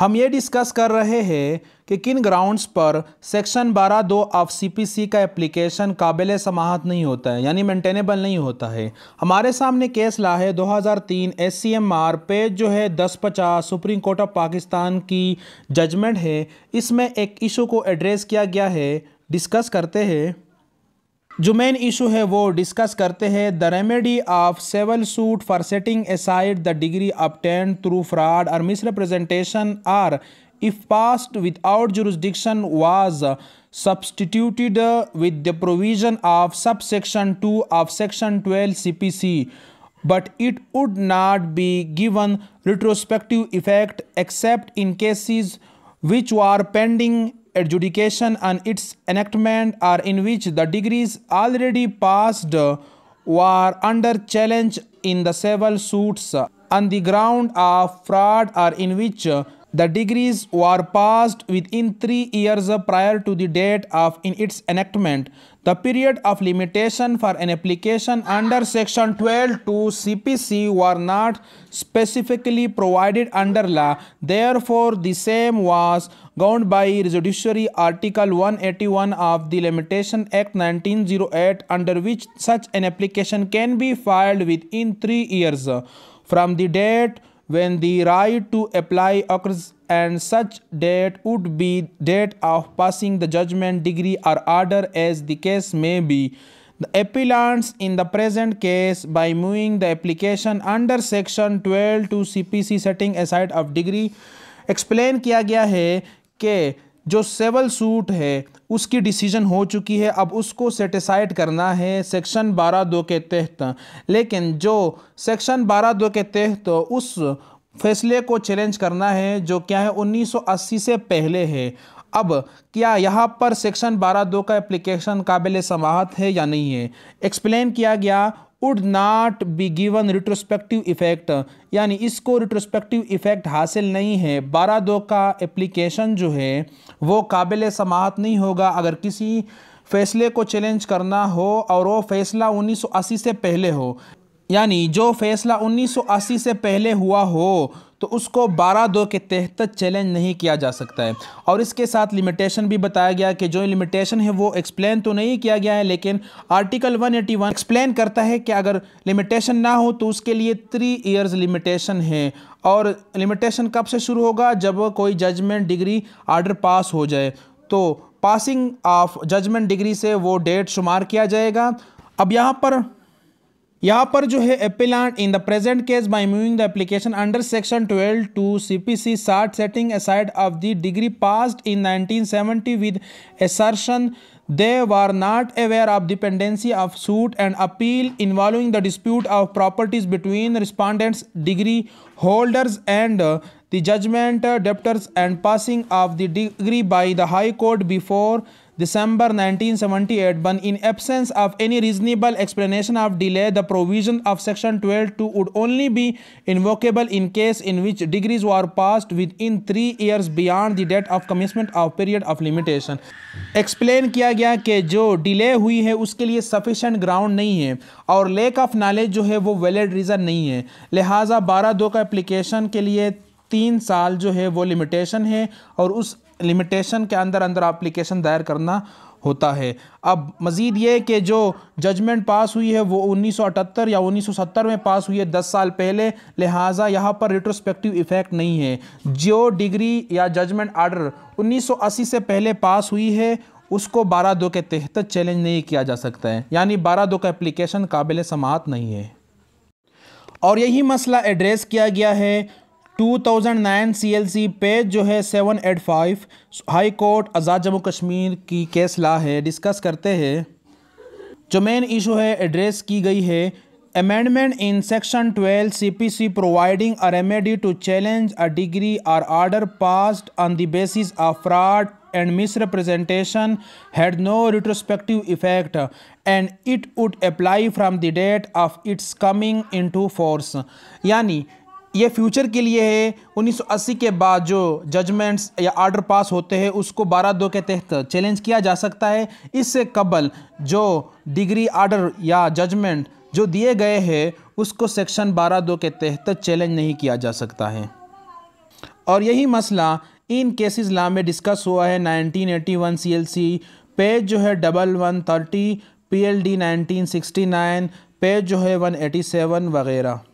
हम ये डिस्कस कर रहे हैं कि किन ग्राउंड्स पर सेक्शन बारह दो ऑफ सीपीसी का एप्लीकेशन काबिल समाहत नहीं होता है यानी मेंटेनेबल नहीं होता है हमारे सामने केस ला है 2003 एससीएमआर पेज जो है 1050 सुप्रीम कोर्ट ऑफ पाकिस्तान की जजमेंट है इसमें एक इशू को एड्रेस किया गया है डिस्कस करते हैं जो मेन इशू है वो डिस्कस करते हैं the remedy of civil suit for setting aside the decree obtain through fraud और misrepresentation or if passed without jurisdiction was substituted with the provision of sub section two of section twelve C P C but it would not be given retrospective effect except in cases which are pending adjudication and its enactment are in which the degrees already passed were under challenge in the civil suits on the ground of fraud or in which the degrees were passed within three years prior to the date of in its enactment. The period of limitation for an application under section 12 to CPC were not specifically provided under law. Therefore, the same was governed by Judiciary Article 181 of the Limitation Act 1908 under which such an application can be filed within three years from the date when the right to apply occurs and such date would be date of passing the judgment degree or order as the case may be the appellants in the present case by moving the application under section 12 to cpc setting aside of degree explain kiya gaya hai ke जो सेवल suit है उसकी decision हो चुकी है अब उसको cetacide करना है सेक्शन बारह दो के तहत लेकिन जो सेक्शन बारह दो के तहत उस फैसले को चैलेंज करना है जो क्या है 1980 से पहले है अब क्या यहाँ पर सेक्शन बारह दो का एप्लीकेशन काबिल समाहत है या नहीं है एक्सप्लेन किया गया would not be given retrospective effect यानी इसको रिट्रोस्पेक्टिव इफेक्ट हासिल नहीं है बारह दो का एप्लीकेशन जो है वो काबिल समात नहीं होगा अगर किसी फैसले को चैलेंज करना हो और वो फैसला 1980 से पहले हो यानी जो फैसला 1980 से पहले हुआ हो तो उसको बारह दो के तहत चैलेंज नहीं किया जा सकता है और इसके साथ लिमिटेशन भी बताया गया कि जो लिमिटेशन है वो एक्सप्लेन तो नहीं किया गया है लेकिन आर्टिकल 181 एक्सप्लेन करता है कि अगर लिमिटेशन ना हो तो उसके लिए थ्री ईयर्स लिमिटेशन है और लिमिटेशन कब से शुरू होगा जब कोई जजमेंट डिग्री आर्डर पास हो जाए तो पासिंग ऑफ जजमेंट डिग्री से वो डेट शुमार किया जाएगा अब यहाँ पर यहाँ पर जो है appellant in the present case by moving the application under section 12 two C sought setting aside of the decree passed in 1970 with assertion they were not aware of dependency of suit and appeal involving the dispute of properties between respondents decree holders and the judgment debtors and passing of the decree by the high court before December 1978 when in absence of any reasonable explanation of delay the provision of section 122 would only be invocable in case in which degrees were passed within 3 years beyond the date of commencement of period of limitation explain किया गया कि जो delay हुई है उसके लिए sufficient ground नहीं है और लेक ऑफ नॉलेज जो है वो वैलिड रीज़न नहीं है लिहाजा बारह दो का एप्लीकेशन के लिए तीन साल जो है वो लिमिटेशन है और उस लिमिटेशन के अंदर अंदर अप्लीकेशन दायर करना होता है अब मज़ीद ये कि जो जजमेंट पास हुई है वो 1978 या 1970 में पास हुई है 10 साल पहले लिहाजा यहाँ पर रिट्रोस्पेक्टिव इफ़ेक्ट नहीं है जो डिग्री या जजमेंट आर्डर 1980 से पहले पास हुई है उसको बारह दो के तहत चैलेंज नहीं किया जा सकता है यानी बारह दो का एप्लीकेशन काबिल समात नहीं है और यही मसला एड्रेस किया गया है 2009 CLC पेज जो है 785 हाई कोर्ट आज़ाद जम्मू कश्मीर की केस ला है डिस्कस करते हैं जो मेन इशू है एड्रेस की गई है amendment in section 12 CPC providing a remedy to challenge a decree or order passed on the basis of fraud and misrepresentation had no retrospective effect and it would apply from the date of its coming into force यानी ये future के लिए है 1980 के बाद जो judgements या order pass होते हैं उसको बारह दो के तहत चैलेंज किया जा सकता है इससे कबल जो डिग्री आर्डर या जजमेंट जो दिए गए हैं उसको सेक्शन बारह दो के तहत चैलेंज नहीं किया जा सकता है और यही मसला इन केसेस ला में डिस्कस हुआ है 1981 सी पेज जो है double one thirty P L D nineteen sixty nine page जो है वन एटी सेवन वगैरह